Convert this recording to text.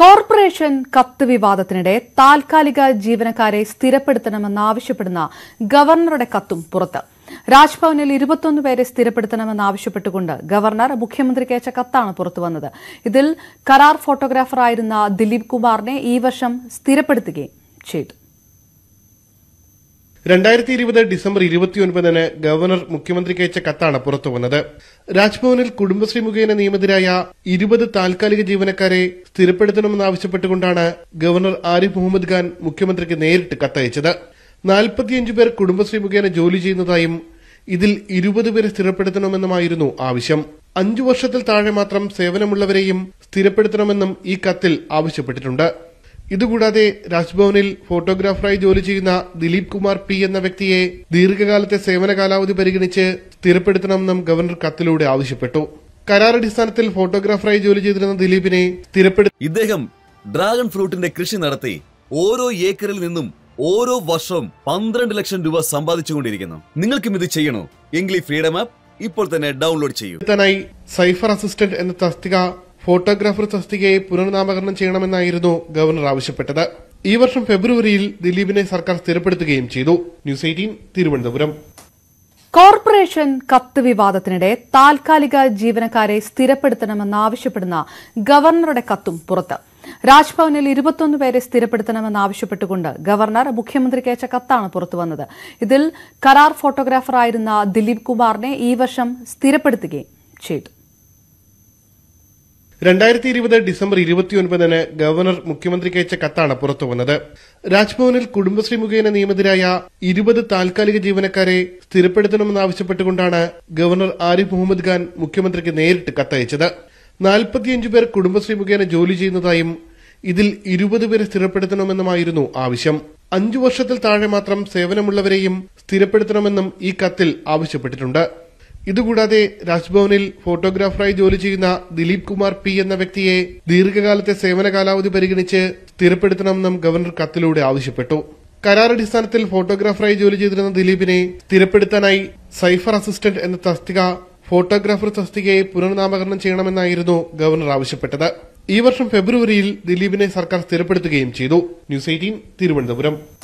corporation കത്ത് വിവാദത്തിനിടെ താൽക്കാലിക ജീവനക്കാരെ സ്ഥിരപ്പെടുത്തണമെന്നാവശ്യപ്പെടുന്ന ഗവർണറുടെ കത്തും പുറത്ത് രാജ്ഭവനിൽ ഇരുപത്തിയൊന്ന് പേരെ സ്ഥിരപ്പെടുത്തണമെന്നാവശ്യപ്പെട്ടുകൊണ്ട് ഗവർണർ മുഖ്യമന്ത്രിക്ക് അയച്ച കത്താണ് പുറത്തുവന്നത് ഇതിൽ കരാർ ഫോട്ടോഗ്രാഫറായിരുന്ന ദിലീപ് കുമാറിനെ ഈ വർഷം സ്ഥിരപ്പെടുത്തുകയും ചെയ്തു രണ്ടായിരത്തി ഇരുപത് ഡിസംബർ ഇരുപത്തിയൊൻപതിന് ഗവർണർ മുഖ്യമന്ത്രിക്ക് അയച്ച കത്താണ് പുറത്തുവന്നത് രാജ്ഭവനിൽ കുടുംബശ്രീ മുഖേന നിയമിതരായ ഇരുപത് താൽക്കാലിക ജീവനക്കാരെ സ്ഥിരപ്പെടുത്തണമെന്നാവശ്യപ്പെട്ടുകൊണ്ടാണ് ഗവർണർ ആരിഫ് മുഹമ്മദ് ഖാൻ മുഖ്യമന്ത്രിക്ക് നേരിട്ട് കത്തയച്ചത് നാൽപ്പത്തിയഞ്ചു പേർ കുടുംബശ്രീ മുഖേന ജോലി ചെയ്യുന്നതായും ഇതിൽ ഇരുപത് പേരെ സ്ഥിരപ്പെടുത്തണമെന്നുമായിരുന്നു ആവശ്യം അഞ്ചു വർഷത്തിൽ താഴെ മാത്രം സേവനമുള്ളവരെയും സ്ഥിരപ്പെടുത്തണമെന്നും ഈ കത്തിൽ ആവശ്യപ്പെട്ടിട്ടുണ്ട് ഇതുകൂടാതെ രാജ്ഭവനിൽ ഫോട്ടോഗ്രാഫറായി ജോലി ചെയ്യുന്ന ദിലീപ് കുമാർ പി എന്ന വ്യക്തിയെ ദീർഘകാലത്തെ സേവന കാലാവധി പരിഗണിച്ച് സ്ഥിരപ്പെടുത്തണമെന്നും ഗവർണർ കത്തിലൂടെ ആവശ്യപ്പെട്ടു കരാർ അടിസ്ഥാനത്തിൽ ഫോട്ടോഗ്രാഫറായി ജോലി ചെയ്തിരുന്ന ദിലീപിനെ സ്ഥിരപ്പെടുത്തി ഇദ്ദേഹം ഡ്രാഗൺ ഫ്രൂട്ടിന്റെ കൃഷി നടത്തി ഓരോ ഏക്കറിൽ നിന്നും ഓരോ വർഷവും പന്ത്രണ്ട് ലക്ഷം രൂപ സമ്പാദിച്ചുകൊണ്ടിരിക്കുന്നു നിങ്ങൾക്കും ഇത് ചെയ്യണോ എങ്കിൽ ഫ്രീഡം ആപ്പ് ഇപ്പോൾ തന്നെ ഡൗൺലോഡ് ചെയ്യൂ സൈഫർ അസിസ്റ്റന്റ് എന്ന തസ്തിക ഫോട്ടോഗ്രാഫർ തസ്തികയെ പുനർനാമകരണം ചെയ്യണമെന്നായിരുന്നു ഗവർണർ ആവശ്യപ്പെട്ടത് ഈ വർഷം ഫെബ്രുവരിയിൽ ദിലീപിനെ സർക്കാർ സ്ഥിരപ്പെടുത്തുകയും ചെയ്തു ന്യൂസ് എയ്റ്റീൻ തിരുവനന്തപുരം കോർപ്പറേഷൻ കത്ത് വിവാദത്തിനിടെ താൽക്കാലിക ജീവനക്കാരെ സ്ഥിരപ്പെടുത്തണമെന്നാവശ്യപ്പെടുന്ന ഗവർണറുടെ കത്തും പുറത്ത് രാജ്ഭവനിൽ ഇരുപത്തിയൊന്ന് പേരെ സ്ഥിരപ്പെടുത്തണമെന്നാവശ്യപ്പെട്ടുകൊണ്ട് ഗവർണർ മുഖ്യമന്ത്രിക്ക് അയച്ച കത്താണ് പുറത്തുവന്നത് ഇതിൽ കരാർ ഫോട്ടോഗ്രാഫറായിരുന്ന ദിലീപ് കുമാറിനെ ഈ വർഷം സ്ഥിരപ്പെടുത്തുകയും ചെയ്തു രണ്ടായിരത്തി ഇരുപത് ഡിസംബർ ഇരുപത്തിയൊൻപതിന് ഗവർണർ മുഖ്യമന്ത്രിക്ക് അയച്ച കത്താണ് പുറത്തുവന്നത് രാജ്ഭവനിൽ കുടുംബശ്രീ മുഖേന നിയമിതരായ ഇരുപത് താൽക്കാലിക ജീവനക്കാരെ സ്ഥിരപ്പെടുത്തണമെന്നാവശ്യപ്പെട്ടുകൊണ്ടാണ് ഗവർണർ ആരിഫ് മുഹമ്മദ് ഖാൻ മുഖ്യമന്ത്രിക്ക് നേരിട്ട് കത്തയച്ചത് നാൽപ്പത്തിയഞ്ചു പേർ കുടുംബശ്രീ മുഖേന ജോലി ചെയ്യുന്നതായും ഇതിൽ ഇരുപത് പേരെ സ്ഥിരപ്പെടുത്തണമെന്നുമായിരുന്നു ആവശ്യം അഞ്ചു വർഷത്തിൽ താഴെ മാത്രം സേവനമുള്ളവരെയും സ്ഥിരപ്പെടുത്തണമെന്നും ഈ കത്തിൽ ആവശ്യപ്പെട്ടിട്ടുണ്ട് ഇതുകൂടാതെ രാജ്ഭവനിൽ ഫോട്ടോഗ്രാഫറായി ജോലി ചെയ്യുന്ന ദിലീപ് കുമാർ പി എന്ന വ്യക്തിയെ ദീർഘകാലത്തെ സേവന കാലാവധി പരിഗണിച്ച് സ്ഥിരപ്പെടുത്തണമെന്നും ഗവർണർ കത്തിലൂടെ ആവശ്യപ്പെട്ടു കരാർ അടിസ്ഥാനത്തിൽ ഫോട്ടോഗ്രാഫറായി ജോലി ചെയ്തിരുന്ന ദിലീപിനെ സ്ഥിരപ്പെടുത്താനായി സൈഫർ അസിസ്റ്റന്റ് എന്ന തസ്തിക ഫോട്ടോഗ്രാഫർ തസ്തികയെ പുനർനാമകരണം ചെയ്യണമെന്നായിരുന്നു ഗവർണർ ആവശ്യപ്പെട്ടത് ഈ വർഷം ഫെബ്രുവരിയിൽ ദിലീപിനെ സർക്കാർ സ്ഥിരപ്പെടുത്തുകയും ചെയ്തു ന്യൂസ് എയ്റ്റീൻ തിരുവനന്തപുരം